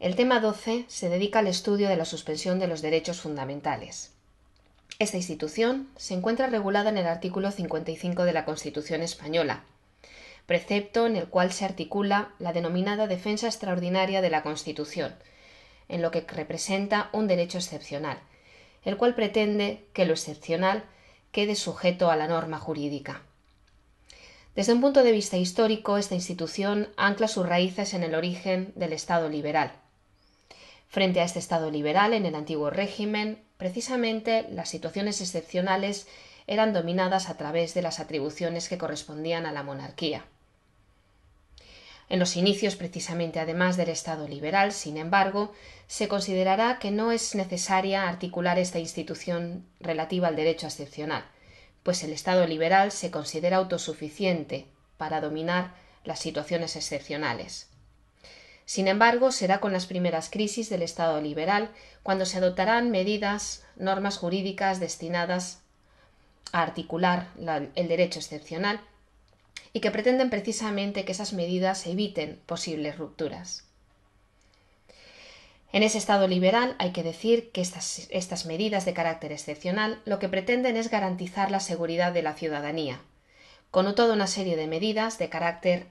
El tema 12 se dedica al estudio de la suspensión de los derechos fundamentales. Esta institución se encuentra regulada en el artículo 55 de la Constitución española, precepto en el cual se articula la denominada defensa extraordinaria de la Constitución, en lo que representa un derecho excepcional, el cual pretende que lo excepcional quede sujeto a la norma jurídica. Desde un punto de vista histórico, esta institución ancla sus raíces en el origen del Estado liberal, Frente a este Estado liberal en el antiguo régimen, precisamente las situaciones excepcionales eran dominadas a través de las atribuciones que correspondían a la monarquía. En los inicios, precisamente además del Estado liberal, sin embargo, se considerará que no es necesaria articular esta institución relativa al derecho excepcional, pues el Estado liberal se considera autosuficiente para dominar las situaciones excepcionales. Sin embargo, será con las primeras crisis del Estado liberal cuando se adoptarán medidas, normas jurídicas destinadas a articular el derecho excepcional y que pretenden precisamente que esas medidas eviten posibles rupturas. En ese Estado liberal hay que decir que estas, estas medidas de carácter excepcional lo que pretenden es garantizar la seguridad de la ciudadanía, con toda una serie de medidas de carácter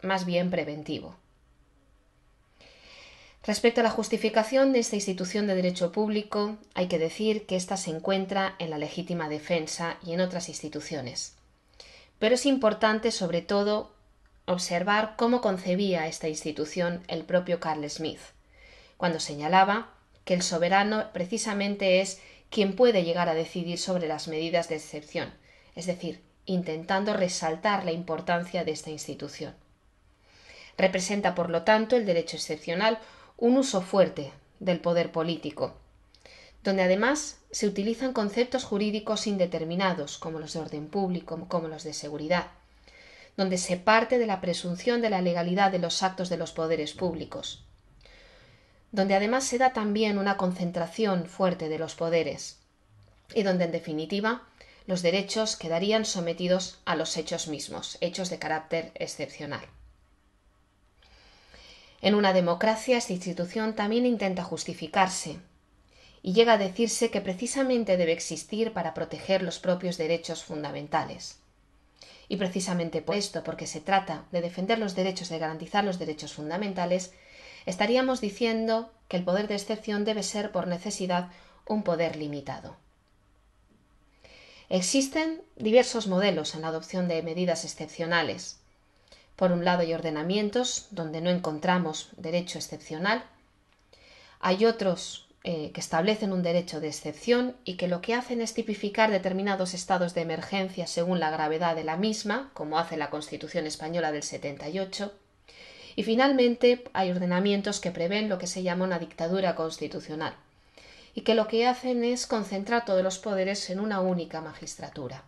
más bien preventivo. Respecto a la justificación de esta institución de derecho público, hay que decir que ésta se encuentra en la legítima defensa y en otras instituciones. Pero es importante, sobre todo, observar cómo concebía esta institución el propio Carl Smith, cuando señalaba que el soberano precisamente es quien puede llegar a decidir sobre las medidas de excepción, es decir, intentando resaltar la importancia de esta institución. Representa, por lo tanto, el derecho excepcional un uso fuerte del poder político, donde además se utilizan conceptos jurídicos indeterminados, como los de orden público, como los de seguridad, donde se parte de la presunción de la legalidad de los actos de los poderes públicos, donde además se da también una concentración fuerte de los poderes, y donde en definitiva los derechos quedarían sometidos a los hechos mismos, hechos de carácter excepcional. En una democracia esta institución también intenta justificarse y llega a decirse que precisamente debe existir para proteger los propios derechos fundamentales. Y precisamente por esto, porque se trata de defender los derechos, de garantizar los derechos fundamentales, estaríamos diciendo que el poder de excepción debe ser por necesidad un poder limitado. Existen diversos modelos en la adopción de medidas excepcionales, por un lado hay ordenamientos donde no encontramos derecho excepcional. Hay otros eh, que establecen un derecho de excepción y que lo que hacen es tipificar determinados estados de emergencia según la gravedad de la misma, como hace la Constitución española del 78. Y finalmente hay ordenamientos que prevén lo que se llama una dictadura constitucional y que lo que hacen es concentrar todos los poderes en una única magistratura.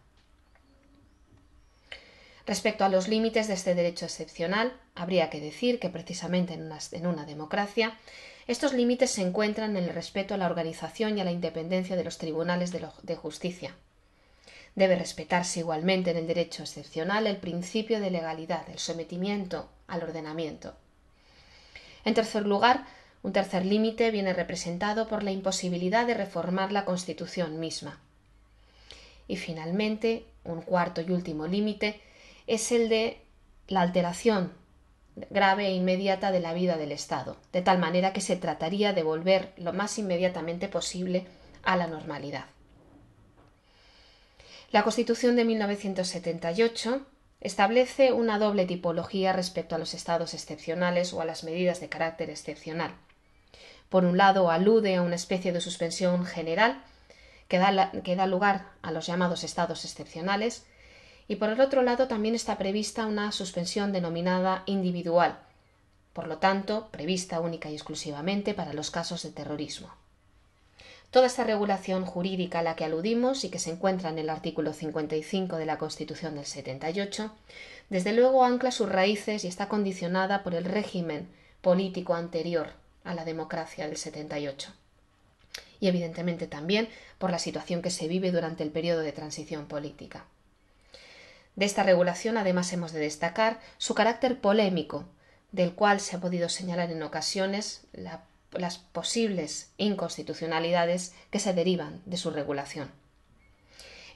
Respecto a los límites de este derecho excepcional, habría que decir que precisamente en una, democracia estos límites se encuentran en el respeto a la organización y a la independencia de los tribunales de, de justicia. Debe respetarse igualmente en el derecho excepcional el principio de legalidad, el sometimiento al ordenamiento. En tercer lugar, un tercer límite viene representado por la imposibilidad de reformar la Constitución misma. Y finalmente, un cuarto y último límite es el de la alteración grave e inmediata de la vida del Estado, de tal manera que se trataría de volver lo más inmediatamente posible a la normalidad. La Constitución de 1978 establece una doble tipología respecto a los estados excepcionales o a las medidas de carácter excepcional. Por un lado, alude a una especie de suspensión general que da, que da lugar a los llamados estados excepcionales, y por el otro lado también está prevista una suspensión denominada individual, por lo tanto, prevista única y exclusivamente para los casos de terrorismo. Toda esta regulación jurídica a la que aludimos y que se encuentra en el artículo 55 de la Constitución del 78, desde luego ancla sus raíces y está condicionada por el régimen político anterior a la democracia del 78 y evidentemente también por la situación que se vive durante el periodo de transición política. De esta regulación además hemos de destacar su carácter polémico, del cual se ha podido señalar en ocasiones las posibles inconstitucionalidades que se derivan de su regulación.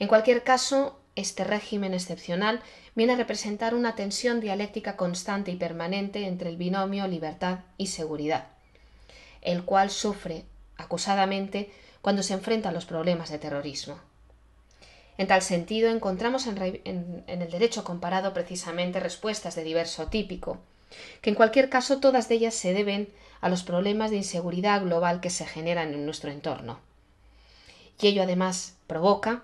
En cualquier caso, este régimen excepcional viene a representar una tensión dialéctica constante y permanente entre el binomio libertad y seguridad, el cual sufre acusadamente cuando se enfrenta a los problemas de terrorismo. En tal sentido, encontramos en, el derecho comparado precisamente respuestas de diverso típico, que en cualquier caso todas de ellas se deben a los problemas de inseguridad global que se generan en nuestro entorno. Y ello además provoca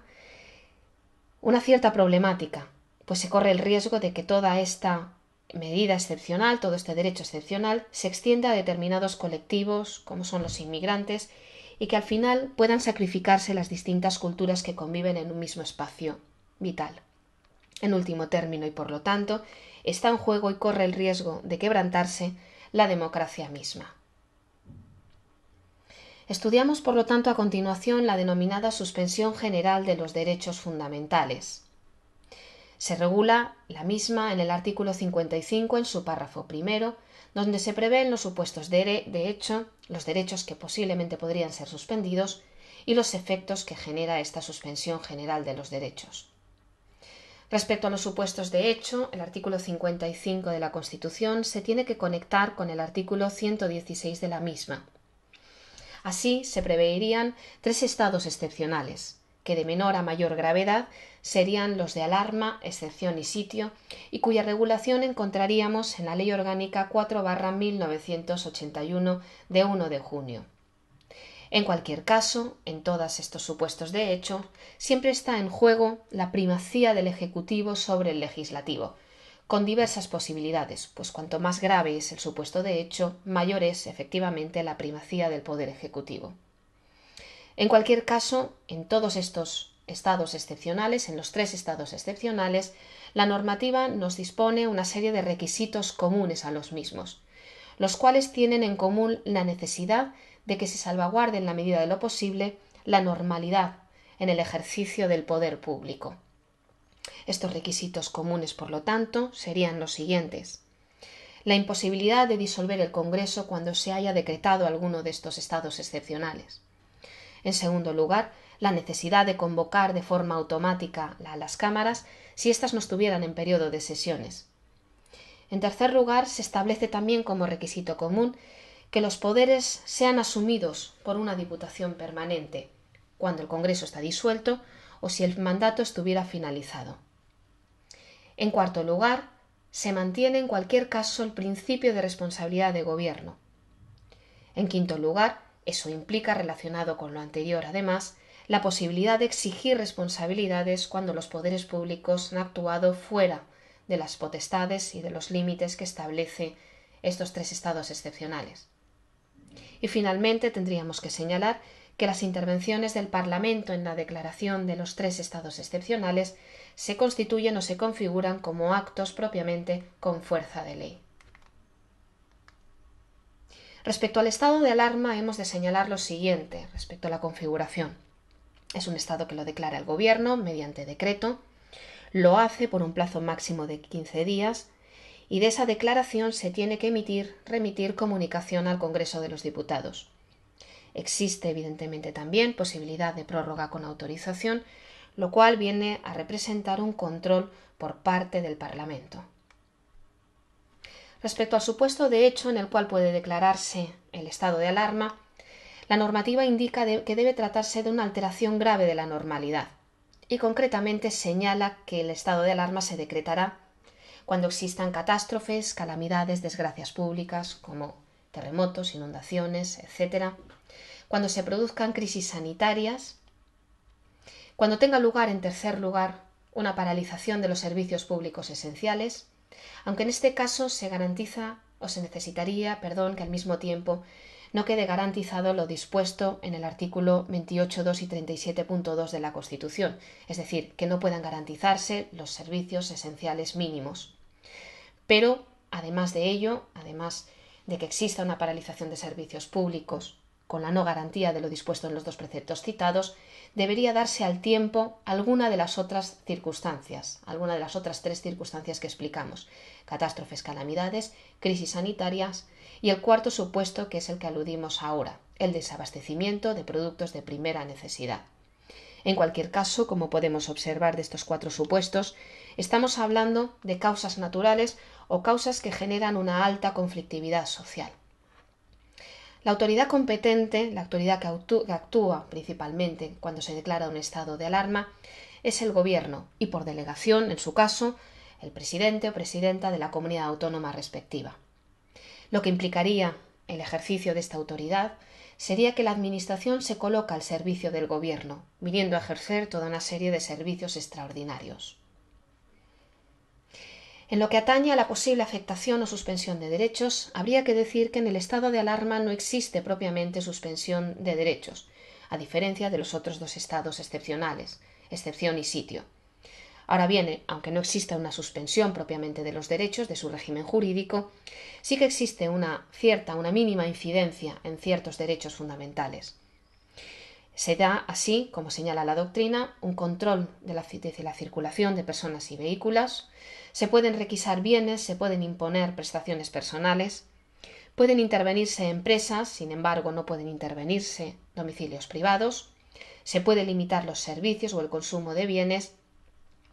una cierta problemática, pues se corre el riesgo de que toda esta medida excepcional, todo este derecho excepcional, se extienda a determinados colectivos, como son los inmigrantes, y que al final puedan sacrificarse las distintas culturas que conviven en un mismo espacio vital. En último término, y por lo tanto, está en juego y corre el riesgo de quebrantarse la democracia misma. Estudiamos, por lo tanto, a continuación la denominada suspensión general de los derechos fundamentales. Se regula la misma en el artículo 55 en su párrafo primero, donde se prevén los supuestos de, hecho, los derechos que posiblemente podrían ser suspendidos y los efectos que genera esta suspensión general de los derechos. Respecto a los supuestos de hecho, el artículo 55 de la Constitución se tiene que conectar con el artículo 116 de la misma. Así se preveerían tres estados excepcionales que de menor a mayor gravedad serían los de alarma, excepción y sitio, y cuya regulación encontraríamos en la Ley Orgánica 4-1981 de 1 de junio. En cualquier caso, en todos estos supuestos de hecho, siempre está en juego la primacía del Ejecutivo sobre el Legislativo, con diversas posibilidades, pues cuanto más grave es el supuesto de hecho, mayor es efectivamente la primacía del Poder Ejecutivo. En cualquier caso, en todos estos estados excepcionales, en los tres estados excepcionales, la normativa nos dispone una serie de requisitos comunes a los mismos, los cuales tienen en común la necesidad de que se salvaguarde en la medida de lo posible la normalidad en el ejercicio del poder público. Estos requisitos comunes, por lo tanto, serían los siguientes. La imposibilidad de disolver el Congreso cuando se haya decretado alguno de estos estados excepcionales en segundo lugar, la necesidad de convocar de forma automática a las cámaras si éstas no estuvieran en periodo de sesiones. En tercer lugar, se establece también como requisito común que los poderes sean asumidos por una Diputación permanente, cuando el Congreso está disuelto o si el mandato estuviera finalizado. En cuarto lugar, se mantiene en cualquier caso el principio de responsabilidad de gobierno. En quinto lugar, eso implica, relacionado con lo anterior, además, la posibilidad de exigir responsabilidades cuando los poderes públicos han actuado fuera de las potestades y de los límites que establece estos tres estados excepcionales. Y finalmente tendríamos que señalar que las intervenciones del Parlamento en la declaración de los tres estados excepcionales se constituyen o se configuran como actos propiamente con fuerza de ley. Respecto al estado de alarma hemos de señalar lo siguiente respecto a la configuración. Es un estado que lo declara el Gobierno mediante decreto, lo hace por un plazo máximo de 15 días y de esa declaración se tiene que emitir, remitir comunicación al Congreso de los Diputados. Existe evidentemente también posibilidad de prórroga con autorización, lo cual viene a representar un control por parte del Parlamento. Respecto al supuesto de hecho en el cual puede declararse el estado de alarma, la normativa indica que debe tratarse de una alteración grave de la normalidad y concretamente señala que el estado de alarma se decretará cuando existan catástrofes, calamidades, desgracias públicas como terremotos, inundaciones, etc., cuando se produzcan crisis sanitarias, cuando tenga lugar, en tercer lugar, una paralización de los servicios públicos esenciales, aunque en este caso se garantiza o se necesitaría, perdón, que al mismo tiempo no quede garantizado lo dispuesto en el artículo 28.2 y 37.2 de la Constitución, es decir, que no puedan garantizarse los servicios esenciales mínimos. Pero, además de ello, además de que exista una paralización de servicios públicos con la no garantía de lo dispuesto en los dos preceptos citados, debería darse al tiempo alguna de las otras circunstancias, alguna de las otras tres circunstancias que explicamos, catástrofes, calamidades, crisis sanitarias y el cuarto supuesto que es el que aludimos ahora, el desabastecimiento de productos de primera necesidad. En cualquier caso, como podemos observar de estos cuatro supuestos, estamos hablando de causas naturales o causas que generan una alta conflictividad social. La autoridad competente, la autoridad que actúa principalmente cuando se declara un estado de alarma, es el Gobierno y, por delegación, en su caso, el presidente o presidenta de la comunidad autónoma respectiva. Lo que implicaría el ejercicio de esta autoridad sería que la Administración se coloca al servicio del Gobierno, viniendo a ejercer toda una serie de servicios extraordinarios. En lo que atañe a la posible afectación o suspensión de derechos, habría que decir que en el estado de alarma no existe propiamente suspensión de derechos, a diferencia de los otros dos estados excepcionales, excepción y sitio. Ahora bien, eh, aunque no exista una suspensión propiamente de los derechos de su régimen jurídico, sí que existe una cierta, una mínima incidencia en ciertos derechos fundamentales. Se da así, como señala la doctrina, un control de la, circulación de personas y vehículos, se pueden requisar bienes, se pueden imponer prestaciones personales, pueden intervenirse empresas, sin embargo no pueden intervenirse domicilios privados, se puede limitar los servicios o el consumo de bienes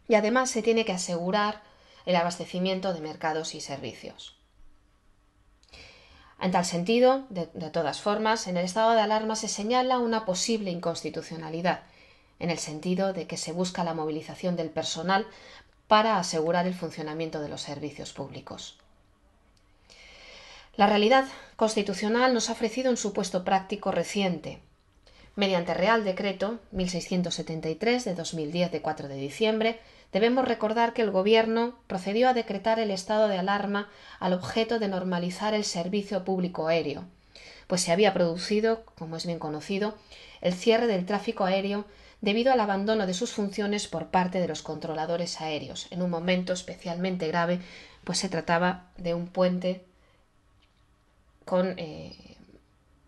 y además se tiene que asegurar el abastecimiento de mercados y servicios. En tal sentido, de, todas formas, en el estado de alarma se señala una posible inconstitucionalidad, en el sentido de que se busca la movilización del personal para asegurar el funcionamiento de los servicios públicos. La realidad constitucional nos ha ofrecido un supuesto práctico reciente, Mediante Real Decreto 1673 de 2010 de 4 de diciembre, debemos recordar que el Gobierno procedió a decretar el estado de alarma al objeto de normalizar el servicio público aéreo, pues se había producido, como es bien conocido, el cierre del tráfico aéreo debido al abandono de sus funciones por parte de los controladores aéreos, en un momento especialmente grave, pues se trataba de un puente con eh,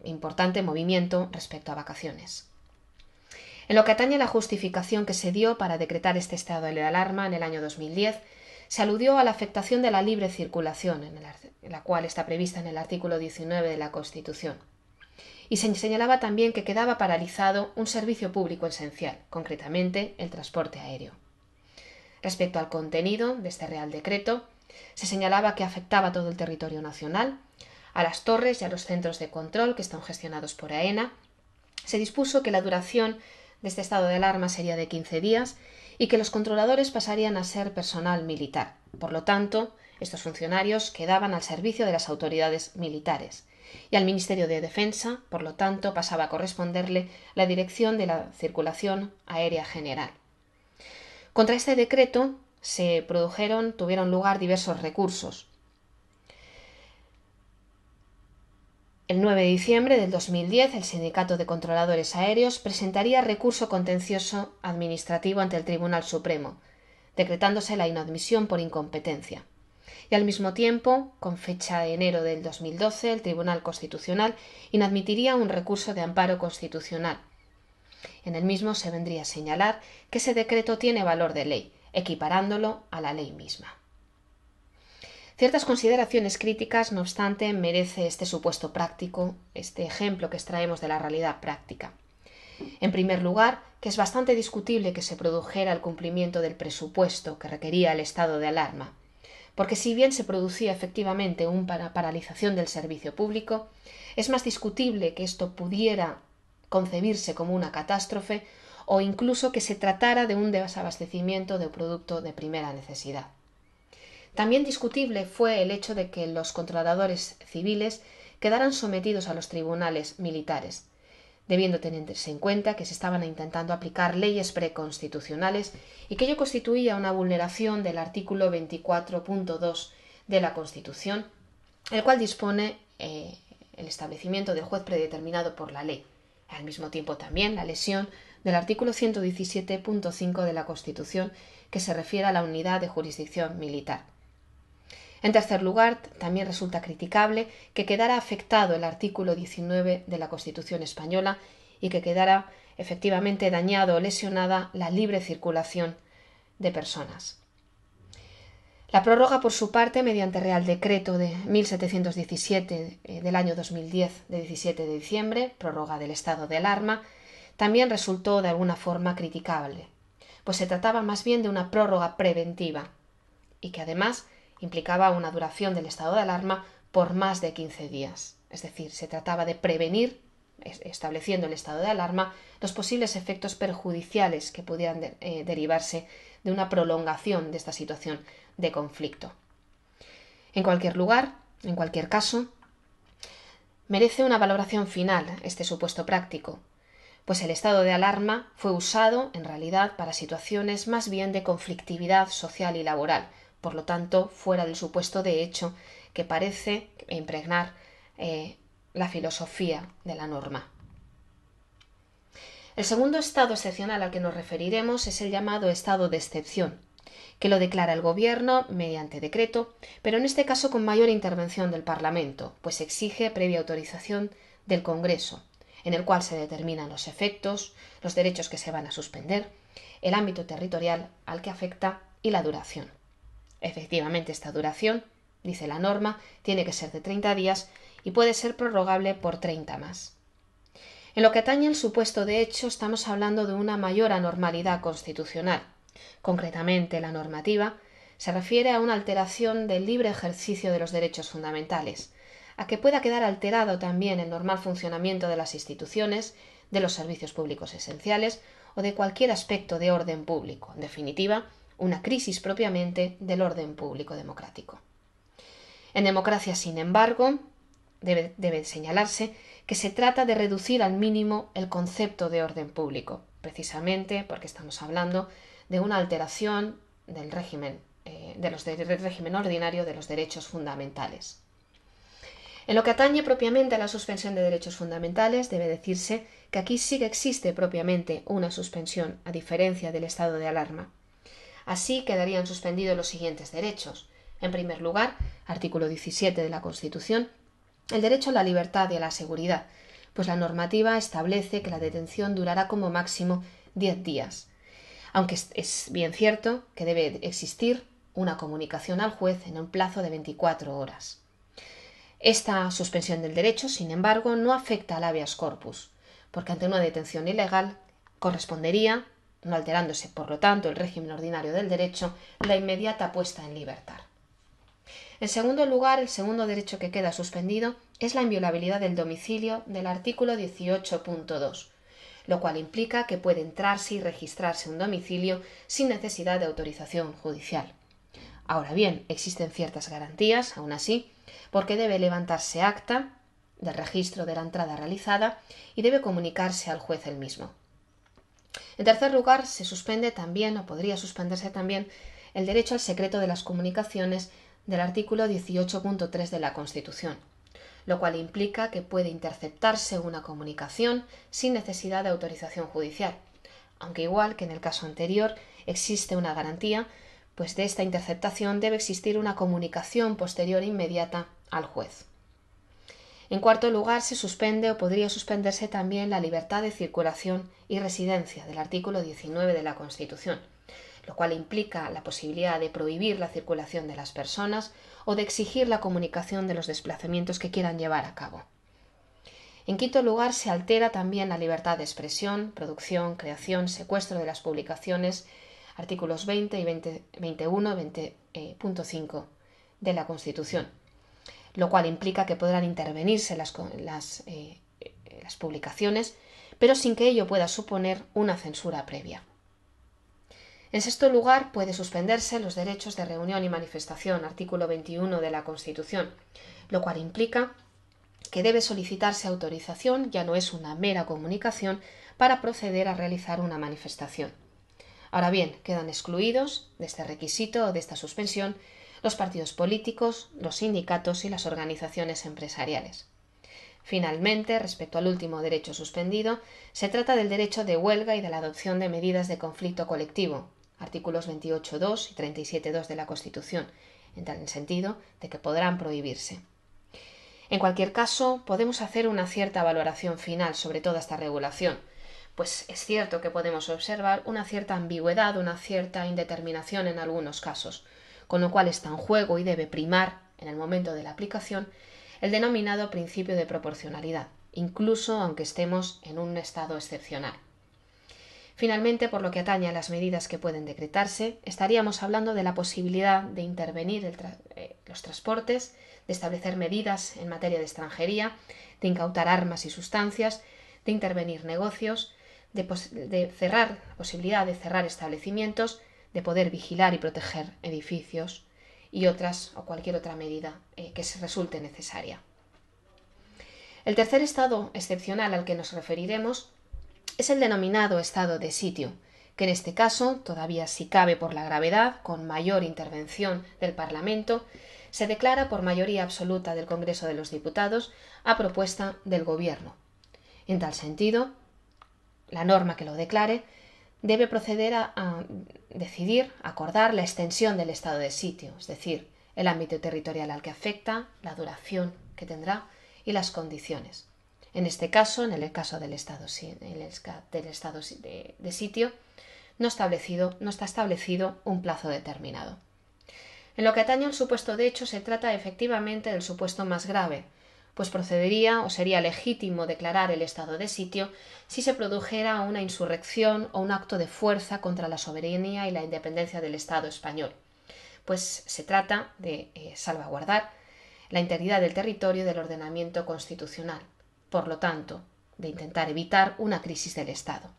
importante movimiento respecto a vacaciones. En lo que atañe a la justificación que se dio para decretar este estado de alarma en el año 2010, se aludió a la afectación de la libre circulación, en la cual está prevista en el artículo 19 de la Constitución. Y se señalaba también que quedaba paralizado un servicio público esencial, concretamente el transporte aéreo. Respecto al contenido de este Real Decreto, se señalaba que afectaba todo el territorio nacional a las torres y a los centros de control que están gestionados por AENA, se dispuso que la duración de este estado de alarma sería de 15 días y que los controladores pasarían a ser personal militar. Por lo tanto, estos funcionarios quedaban al servicio de las autoridades militares y al Ministerio de Defensa, por lo tanto, pasaba a corresponderle la dirección de la circulación aérea general. Contra este decreto se produjeron, tuvieron lugar diversos recursos. El 9 de diciembre del 2010, el Sindicato de Controladores Aéreos presentaría recurso contencioso administrativo ante el Tribunal Supremo, decretándose la inadmisión por incompetencia. Y al mismo tiempo, con fecha de enero del 2012, el Tribunal Constitucional inadmitiría un recurso de amparo constitucional. En el mismo se vendría a señalar que ese decreto tiene valor de ley, equiparándolo a la ley misma. Ciertas consideraciones críticas, no obstante, merece este supuesto práctico, este ejemplo que extraemos de la realidad práctica. En primer lugar, que es bastante discutible que se produjera el cumplimiento del presupuesto que requería el estado de alarma, porque si bien se producía efectivamente una paralización del servicio público, es más discutible que esto pudiera concebirse como una catástrofe o incluso que se tratara de un desabastecimiento de un producto de primera necesidad. También discutible fue el hecho de que los controladores civiles quedaran sometidos a los tribunales militares, debiendo tenerse en cuenta que se estaban intentando aplicar leyes preconstitucionales y que ello constituía una vulneración del artículo 24.2 de la Constitución, el cual dispone eh, el establecimiento del juez predeterminado por la ley. Al mismo tiempo también la lesión del artículo 117.5 de la Constitución que se refiere a la unidad de jurisdicción militar. En tercer lugar, también resulta criticable que quedara afectado el artículo 19 de la Constitución española y que quedara efectivamente dañado o lesionada la libre circulación de personas. La prórroga, por su parte, mediante Real Decreto de 1717 eh, del año 2010 de 17 de diciembre, prórroga del estado de alarma, también resultó de alguna forma criticable, pues se trataba más bien de una prórroga preventiva y que además implicaba una duración del estado de alarma por más de 15 días. Es decir, se trataba de prevenir, estableciendo el estado de alarma, los posibles efectos perjudiciales que pudieran eh, derivarse de una prolongación de esta situación de conflicto. En cualquier lugar, en cualquier caso, merece una valoración final este supuesto práctico, pues el estado de alarma fue usado, en realidad, para situaciones más bien de conflictividad social y laboral, por lo tanto, fuera del supuesto de hecho que parece impregnar eh, la filosofía de la norma. El segundo estado excepcional al que nos referiremos es el llamado estado de excepción, que lo declara el Gobierno mediante decreto, pero en este caso con mayor intervención del Parlamento, pues exige previa autorización del Congreso, en el cual se determinan los efectos, los derechos que se van a suspender, el ámbito territorial al que afecta y la duración. Efectivamente, esta duración, dice la norma, tiene que ser de 30 días y puede ser prorrogable por 30 más. En lo que atañe al supuesto de hecho, estamos hablando de una mayor anormalidad constitucional. Concretamente, la normativa se refiere a una alteración del libre ejercicio de los derechos fundamentales, a que pueda quedar alterado también el normal funcionamiento de las instituciones, de los servicios públicos esenciales o de cualquier aspecto de orden público. En definitiva, una crisis propiamente del orden público democrático. En democracia, sin embargo, debe, señalarse que se trata de reducir al mínimo el concepto de orden público, precisamente porque estamos hablando de una alteración del régimen, eh, de los del régimen ordinario de los derechos fundamentales. En lo que atañe propiamente a la suspensión de derechos fundamentales, debe decirse que aquí sí que existe propiamente una suspensión, a diferencia del estado de alarma. Así quedarían suspendidos los siguientes derechos. En primer lugar, artículo 17 de la Constitución, el derecho a la libertad y a la seguridad, pues la normativa establece que la detención durará como máximo 10 días. Aunque es bien cierto que debe existir una comunicación al juez en un plazo de 24 horas. Esta suspensión del derecho, sin embargo, no afecta al habeas corpus, porque ante una detención ilegal correspondería no alterándose, por lo tanto, el régimen ordinario del derecho, la inmediata puesta en libertad. En segundo lugar, el segundo derecho que queda suspendido es la inviolabilidad del domicilio del artículo 18.2, lo cual implica que puede entrarse y registrarse un domicilio sin necesidad de autorización judicial. Ahora bien, existen ciertas garantías, aún así, porque debe levantarse acta del registro de la entrada realizada y debe comunicarse al juez el mismo. En tercer lugar, se suspende también, o podría suspenderse también, el derecho al secreto de las comunicaciones del artículo 18.3 de la Constitución, lo cual implica que puede interceptarse una comunicación sin necesidad de autorización judicial, aunque igual que en el caso anterior existe una garantía, pues de esta interceptación debe existir una comunicación posterior inmediata al juez. En cuarto lugar, se suspende o podría suspenderse también la libertad de circulación y residencia del artículo 19 de la Constitución, lo cual implica la posibilidad de prohibir la circulación de las personas o de exigir la comunicación de los desplazamientos que quieran llevar a cabo. En quinto lugar, se altera también la libertad de expresión, producción, creación, secuestro de las publicaciones, artículos 20 y 20, 21, 20.5 de la Constitución lo cual implica que podrán intervenirse las, eh, las, publicaciones, pero sin que ello pueda suponer una censura previa. En sexto lugar, puede suspenderse los derechos de reunión y manifestación, artículo 21 de la Constitución, lo cual implica que debe solicitarse autorización, ya no es una mera comunicación, para proceder a realizar una manifestación. Ahora bien, quedan excluidos de este requisito o de esta suspensión los partidos políticos, los sindicatos y las organizaciones empresariales. Finalmente, respecto al último derecho suspendido, se trata del derecho de huelga y de la adopción de medidas de conflicto colectivo, artículos 28.2 y 37.2 de la Constitución, en tal sentido de que podrán prohibirse. En cualquier caso, podemos hacer una cierta valoración final sobre toda esta regulación, pues es cierto que podemos observar una cierta ambigüedad, una cierta indeterminación en algunos casos, con lo cual está en juego y debe primar, en el momento de la aplicación, el denominado principio de proporcionalidad, incluso aunque estemos en un estado excepcional. Finalmente, por lo que atañe a las medidas que pueden decretarse, estaríamos hablando de la posibilidad de intervenir eh, los transportes, de establecer medidas en materia de extranjería, de incautar armas y sustancias, de intervenir negocios, de, cerrar posibilidad de cerrar establecimientos, de poder vigilar y proteger edificios y otras o cualquier otra medida eh, que se resulte necesaria. El tercer estado excepcional al que nos referiremos es el denominado estado de sitio, que en este caso, todavía si cabe por la gravedad, con mayor intervención del Parlamento, se declara por mayoría absoluta del Congreso de los Diputados a propuesta del Gobierno. En tal sentido, la norma que lo declare debe proceder a, decidir, acordar la extensión del estado de sitio, es decir, el ámbito territorial al que afecta, la duración que tendrá y las condiciones. En este caso, en el caso del estado, del estado de, sitio, no, establecido, no está establecido un plazo determinado. En lo que atañe al supuesto de hecho, se trata efectivamente del supuesto más grave, pues procedería o sería legítimo declarar el estado de sitio si se produjera una insurrección o un acto de fuerza contra la soberanía y la independencia del Estado español, pues se trata de eh, salvaguardar la integridad del territorio del ordenamiento constitucional, por lo tanto, de intentar evitar una crisis del Estado.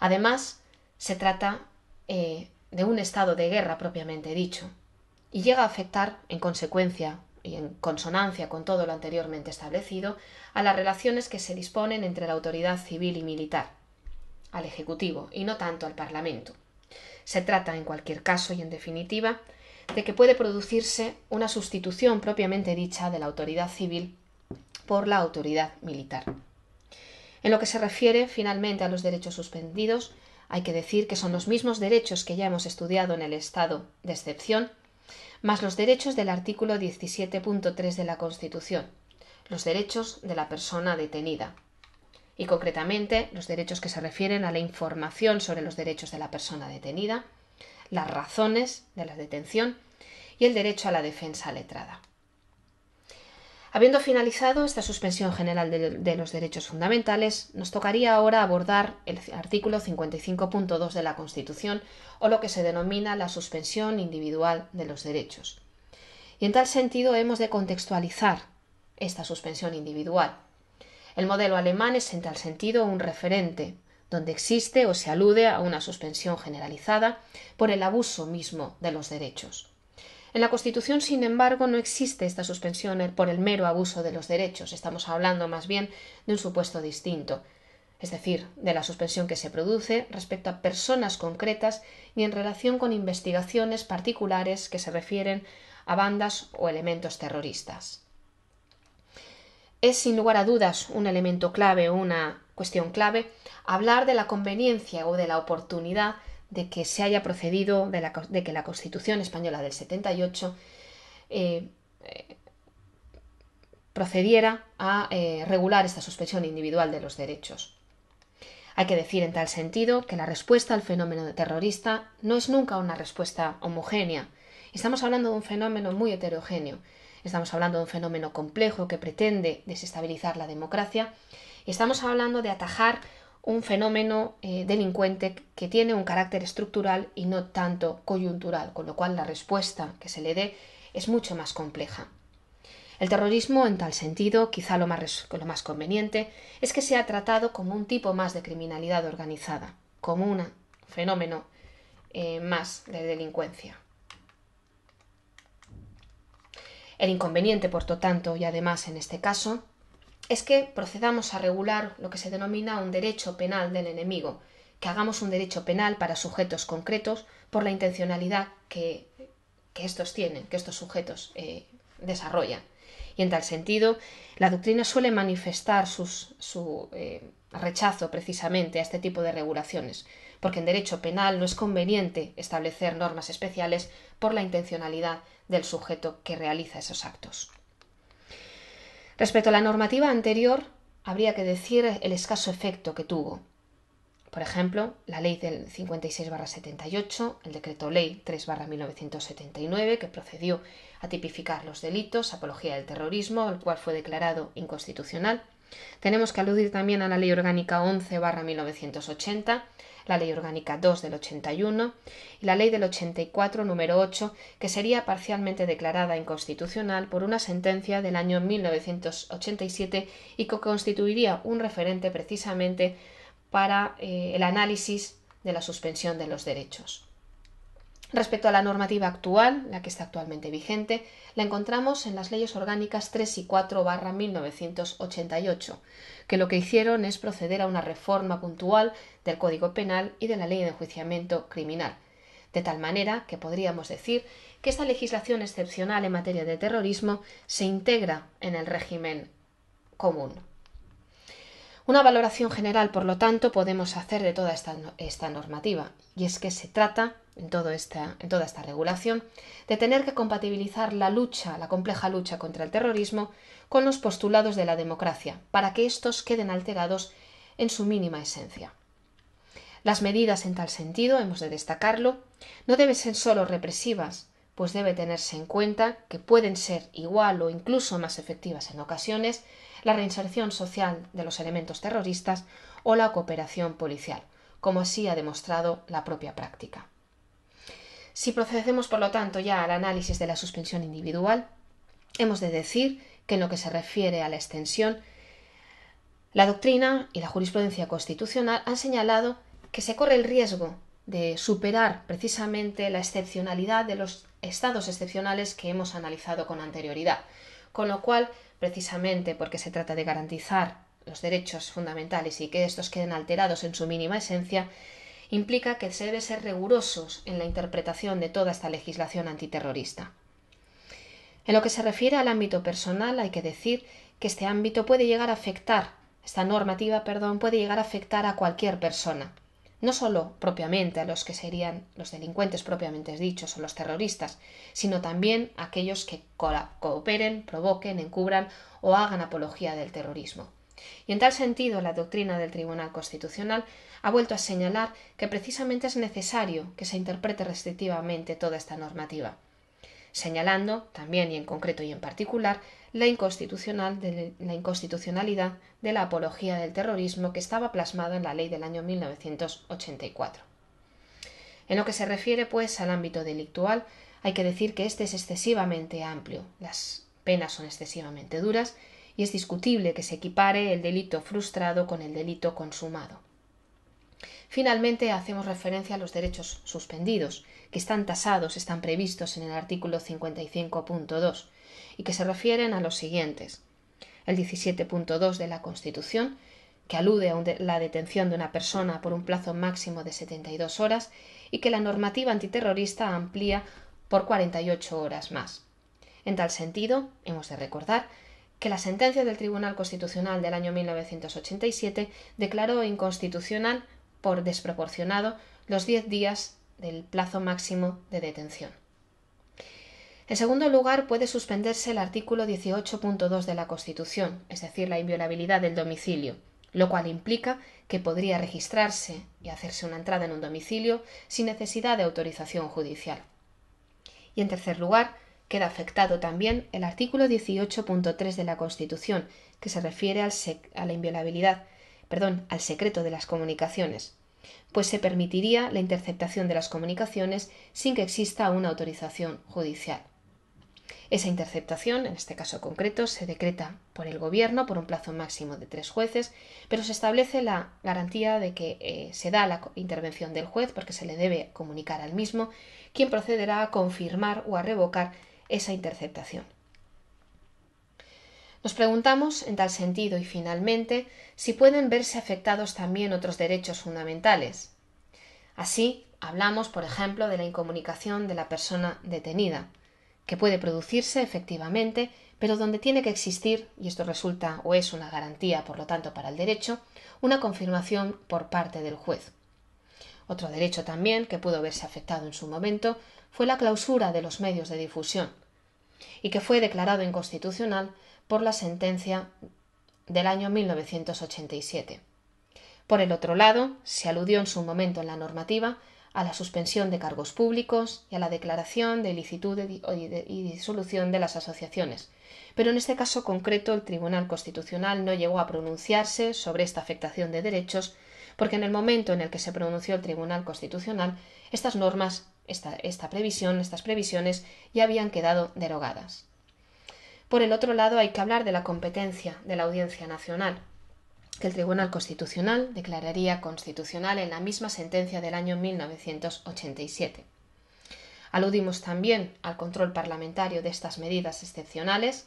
Además, se trata eh, de un estado de guerra propiamente dicho, y llega a afectar, en consecuencia, y en consonancia con todo lo anteriormente establecido, a las relaciones que se disponen entre la autoridad civil y militar, al Ejecutivo y no tanto al Parlamento. Se trata, en cualquier caso y en definitiva, de que puede producirse una sustitución propiamente dicha de la autoridad civil por la autoridad militar. En lo que se refiere finalmente a los derechos suspendidos, hay que decir que son los mismos derechos que ya hemos estudiado en el estado de excepción, más los derechos del artículo 17.3 de la Constitución, los derechos de la persona detenida, y concretamente los derechos que se refieren a la información sobre los derechos de la persona detenida, las razones de la detención y el derecho a la defensa letrada. Habiendo finalizado esta suspensión general de, los derechos fundamentales, nos tocaría ahora abordar el artículo 55.2 de la Constitución o lo que se denomina la suspensión individual de los derechos. Y en tal sentido hemos de contextualizar esta suspensión individual. El modelo alemán es en tal sentido un referente, donde existe o se alude a una suspensión generalizada por el abuso mismo de los derechos. En la Constitución, sin embargo, no existe esta suspensión por el mero abuso de los derechos. Estamos hablando más bien de un supuesto distinto, es decir, de la suspensión que se produce respecto a personas concretas y en relación con investigaciones particulares que se refieren a bandas o elementos terroristas. Es sin lugar a dudas un elemento clave, una cuestión clave, hablar de la conveniencia o de la oportunidad de que se haya procedido, de, que la Constitución española del 78 eh, eh, procediera a eh, regular esta suspensión individual de los derechos. Hay que decir en tal sentido que la respuesta al fenómeno terrorista no es nunca una respuesta homogénea. Estamos hablando de un fenómeno muy heterogéneo. Estamos hablando de un fenómeno complejo que pretende desestabilizar la democracia. Estamos hablando de atajar un fenómeno eh, delincuente que tiene un carácter estructural y no tanto coyuntural, con lo cual la respuesta que se le dé es mucho más compleja. El terrorismo, en tal sentido, quizá lo más, conveniente, es que ha tratado como un tipo más de criminalidad organizada, como un fenómeno eh, más de delincuencia. El inconveniente, por lo tanto, y además en este caso, es que procedamos a regular lo que se denomina un derecho penal del enemigo, que hagamos un derecho penal para sujetos concretos por la intencionalidad que, estos tienen, que estos sujetos eh, desarrollan. Y en tal sentido, la doctrina suele manifestar su eh, rechazo precisamente a este tipo de regulaciones, porque en derecho penal no es conveniente establecer normas especiales por la intencionalidad del sujeto que realiza esos actos. Respecto a la normativa anterior, habría que decir el escaso efecto que tuvo. Por ejemplo, la ley del 56-78, el decreto ley 3-1979, que procedió a tipificar los delitos, apología del terrorismo, el cual fue declarado inconstitucional, tenemos que aludir también a la Ley Orgánica 11 1980, la Ley Orgánica 2 del 81 y la Ley del 84 número 8, que sería parcialmente declarada inconstitucional por una sentencia del año 1987 y que constituiría un referente precisamente para eh, el análisis de la suspensión de los derechos. Respecto a la normativa actual, la que está actualmente vigente, la encontramos en las leyes orgánicas 3 y 4 barra 1988, que lo que hicieron es proceder a una reforma puntual del Código Penal y de la Ley de Enjuiciamiento Criminal, de tal manera que podríamos decir que esta legislación excepcional en materia de terrorismo se integra en el régimen común. Una valoración general, por lo tanto, podemos hacer de toda esta, esta normativa, y es que se trata en, toda esta regulación, de tener que compatibilizar la lucha, la compleja lucha contra el terrorismo, con los postulados de la democracia, para que estos queden alterados en su mínima esencia. Las medidas en tal sentido, hemos de destacarlo, no deben ser solo represivas, pues debe tenerse en cuenta que pueden ser igual o incluso más efectivas en ocasiones la reinserción social de los elementos terroristas o la cooperación policial, como así ha demostrado la propia práctica. Si procedemos, por lo tanto, ya al análisis de la suspensión individual, hemos de decir que en lo que se refiere a la extensión, la doctrina y la jurisprudencia constitucional han señalado que se corre el riesgo de superar precisamente la excepcionalidad de los estados excepcionales que hemos analizado con anterioridad, con lo cual, precisamente porque se trata de garantizar los derechos fundamentales y que estos queden alterados en su mínima esencia, implica que se debe ser rigurosos en la interpretación de toda esta legislación antiterrorista. En lo que se refiere al ámbito personal, hay que decir que este ámbito puede llegar a afectar, esta normativa, perdón, puede llegar a afectar a cualquier persona, no solo propiamente a los que serían los delincuentes propiamente dichos o los terroristas, sino también a aquellos que cooperen, provoquen, encubran o hagan apología del terrorismo. Y en tal sentido, la doctrina del Tribunal Constitucional ha vuelto a señalar que precisamente es necesario que se interprete restrictivamente toda esta normativa, señalando, también y en concreto y en particular, la, inconstitucionalidad de la apología del terrorismo que estaba plasmada en la ley del año 1984. En lo que se refiere, pues, al ámbito delictual, hay que decir que este es excesivamente amplio, las penas son excesivamente duras, y es discutible que se equipare el delito frustrado con el delito consumado. Finalmente, hacemos referencia a los derechos suspendidos, que están tasados, están previstos en el artículo 55.2, y que se refieren a los siguientes. El 17.2 de la Constitución, que alude a la detención de una persona por un plazo máximo de 72 horas y que la normativa antiterrorista amplía por 48 horas más. En tal sentido, hemos de recordar que la sentencia del Tribunal Constitucional del año 1987 declaró inconstitucional por desproporcionado los 10 días del plazo máximo de detención. En segundo lugar, puede suspenderse el artículo 18.2 de la Constitución, es decir, la inviolabilidad del domicilio, lo cual implica que podría registrarse y hacerse una entrada en un domicilio sin necesidad de autorización judicial. Y en tercer lugar, Queda afectado también el artículo 18.3 de la Constitución, que se refiere al a la inviolabilidad, perdón, al secreto de las comunicaciones, pues se permitiría la interceptación de las comunicaciones sin que exista una autorización judicial. Esa interceptación, en este caso concreto, se decreta por el Gobierno por un plazo máximo de tres jueces, pero se establece la garantía de que eh, se da la intervención del juez porque se le debe comunicar al mismo, quien procederá a confirmar o a revocar esa interceptación. Nos preguntamos, en tal sentido y finalmente, si pueden verse afectados también otros derechos fundamentales. Así, hablamos, por ejemplo, de la incomunicación de la persona detenida, que puede producirse efectivamente, pero donde tiene que existir, y esto resulta o es una garantía, por lo tanto, para el derecho, una confirmación por parte del juez. Otro derecho también que pudo verse afectado en su momento fue la clausura de los medios de difusión y que fue declarado inconstitucional por la sentencia del año 1987. Por el otro lado, se aludió en su momento en la normativa a la suspensión de cargos públicos y a la declaración de ilicitud y disolución de las asociaciones, pero en este caso concreto el Tribunal Constitucional no llegó a pronunciarse sobre esta afectación de derechos porque en el momento en el que se pronunció el Tribunal Constitucional estas normas esta, previsión, estas previsiones ya habían quedado derogadas. Por el otro lado, hay que hablar de la competencia de la Audiencia Nacional, que el Tribunal Constitucional declararía constitucional en la misma sentencia del año 1987. Aludimos también al control parlamentario de estas medidas excepcionales,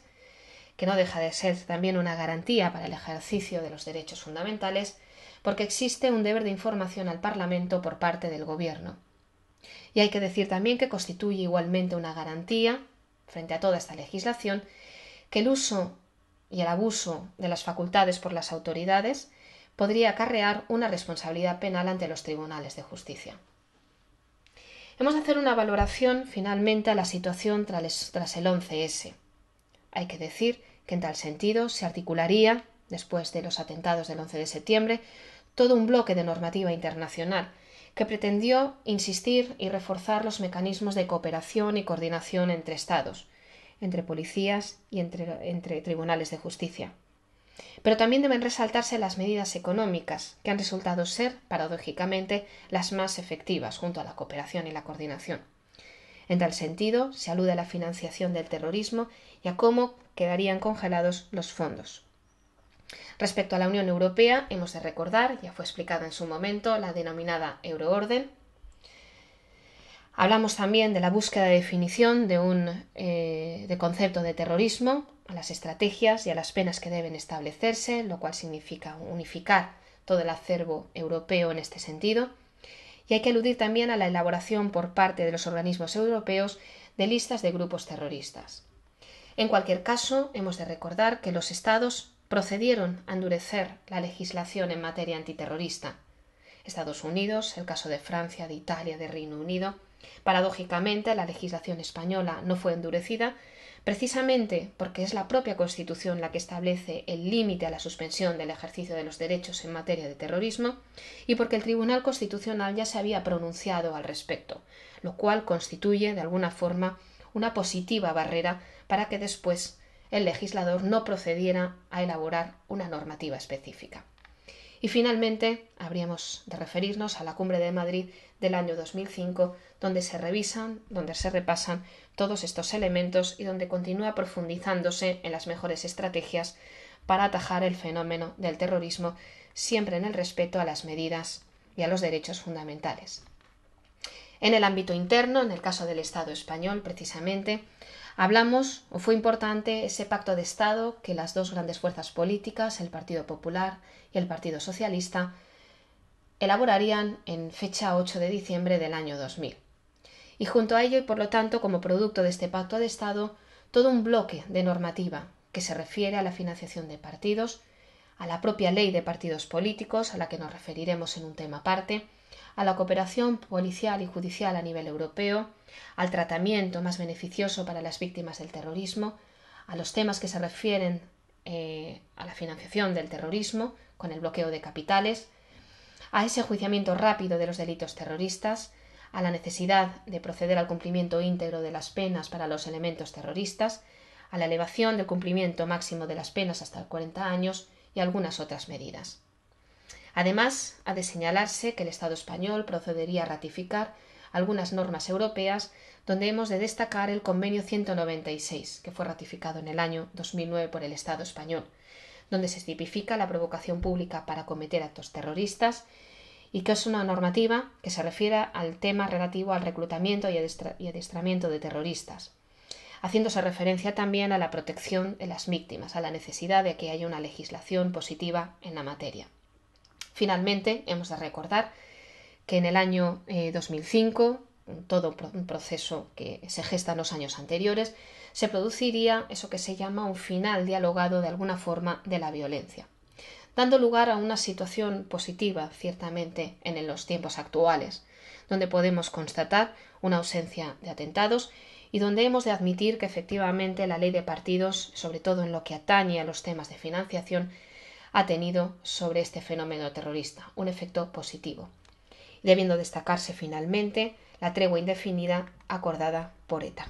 que no deja de ser también una garantía para el ejercicio de los derechos fundamentales, porque existe un deber de información al Parlamento por parte del Gobierno, y hay que decir también que constituye igualmente una garantía, frente a toda esta legislación, que el uso y el abuso de las facultades por las autoridades podría acarrear una responsabilidad penal ante los tribunales de justicia. Hemos de hacer una valoración finalmente a la situación tras el 11S. Hay que decir que en tal sentido se articularía, después de los atentados del 11 de septiembre, todo un bloque de normativa internacional que pretendió insistir y reforzar los mecanismos de cooperación y coordinación entre Estados, entre policías y entre, tribunales de justicia. Pero también deben resaltarse las medidas económicas, que han resultado ser, paradójicamente, las más efectivas junto a la cooperación y la coordinación. En tal sentido, se alude a la financiación del terrorismo y a cómo quedarían congelados los fondos. Respecto a la Unión Europea, hemos de recordar, ya fue explicada en su momento, la denominada euroorden. Hablamos también de la búsqueda de definición de un eh, de concepto de terrorismo, a las estrategias y a las penas que deben establecerse, lo cual significa unificar todo el acervo europeo en este sentido. Y hay que aludir también a la elaboración por parte de los organismos europeos de listas de grupos terroristas. En cualquier caso, hemos de recordar que los Estados procedieron a endurecer la legislación en materia antiterrorista. Estados Unidos, el caso de Francia, de Italia, de Reino Unido. Paradójicamente, la legislación española no fue endurecida precisamente porque es la propia Constitución la que establece el límite a la suspensión del ejercicio de los derechos en materia de terrorismo y porque el Tribunal Constitucional ya se había pronunciado al respecto, lo cual constituye, de alguna forma, una positiva barrera para que después el legislador no procediera a elaborar una normativa específica. Y finalmente, habríamos de referirnos a la cumbre de Madrid del año 2005, donde se revisan, donde se repasan todos estos elementos y donde continúa profundizándose en las mejores estrategias para atajar el fenómeno del terrorismo, siempre en el respeto a las medidas y a los derechos fundamentales. En el ámbito interno, en el caso del Estado español precisamente, Hablamos, o fue importante, ese pacto de Estado que las dos grandes fuerzas políticas, el Partido Popular y el Partido Socialista, elaborarían en fecha 8 de diciembre del año 2000. Y junto a ello, y por lo tanto, como producto de este pacto de Estado, todo un bloque de normativa que se refiere a la financiación de partidos, a la propia ley de partidos políticos, a la que nos referiremos en un tema aparte, a la cooperación policial y judicial a nivel europeo, al tratamiento más beneficioso para las víctimas del terrorismo, a los temas que se refieren eh, a la financiación del terrorismo con el bloqueo de capitales, a ese juiciamiento rápido de los delitos terroristas, a la necesidad de proceder al cumplimiento íntegro de las penas para los elementos terroristas, a la elevación del cumplimiento máximo de las penas hasta 40 años y algunas otras medidas. Además, ha de señalarse que el Estado español procedería a ratificar algunas normas europeas, donde hemos de destacar el Convenio 196, que fue ratificado en el año 2009 por el Estado español, donde se tipifica la provocación pública para cometer actos terroristas y que es una normativa que se refiere al tema relativo al reclutamiento y, y adiestramiento de terroristas, haciéndose referencia también a la protección de las víctimas, a la necesidad de que haya una legislación positiva en la materia. Finalmente, hemos de recordar que en el año 2005, eh, todo un proceso que se gesta en los años anteriores, se produciría eso que se llama un final dialogado de alguna forma de la violencia, dando lugar a una situación positiva, ciertamente, en los tiempos actuales, donde podemos constatar una ausencia de atentados y donde hemos de admitir que efectivamente la ley de partidos, sobre todo en lo que atañe a los temas de financiación, ha tenido sobre este fenómeno terrorista, un efecto positivo, debiendo destacarse finalmente la tregua indefinida acordada por ETA.